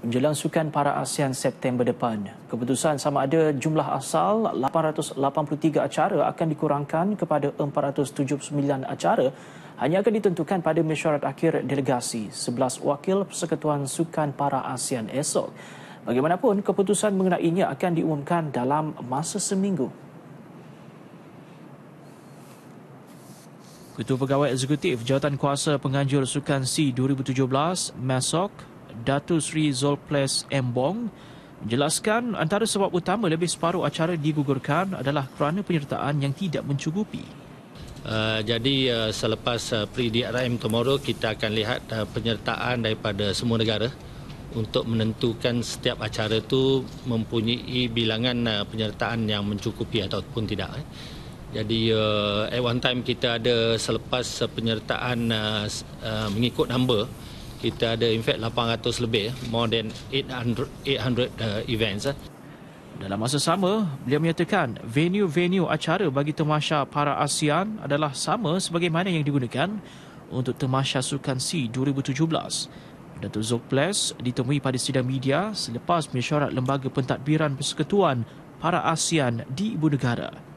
menjelang sukan para ASEAN September depan. Keputusan sama ada jumlah asal 883 acara akan dikurangkan kepada 479 acara hanya akan ditentukan pada mesyuarat akhir delegasi 11 wakil Persekutuan Sukan Para ASEAN esok. Bagaimanapun, keputusan mengenainya akan diumumkan dalam masa seminggu. Ketua Pegawai Eksekutif Jawatan Kuasa Penganjur Sukan C 2017, Masok, Datu Sri Zolples Embong menjelaskan antara sebab utama lebih separuh acara digugurkan adalah kerana penyertaan yang tidak mencukupi. Uh, jadi uh, selepas uh, eh, pre-DRM tomorrow kita akan lihat uh, penyertaan daripada semua negara untuk menentukan setiap acara itu mempunyai bilangan uh, penyertaan yang mencukupi ataupun tidak. Eh. Jadi uh, at one time kita ada selepas uh, penyertaan uh, uh, mengikut number kita ada in fact 800 lebih eh, more than 800 800 uh, events eh. dalam masa sama beliau menyatakan venue-venue acara bagi temasha para ASEAN adalah sama sebagaimana yang digunakan untuk temasha sukan C 2017 Datuk Zog Ples ditemui pada sidang media selepas mesyuarat lembaga pentadbiran persekutuan para ASEAN di ibu negara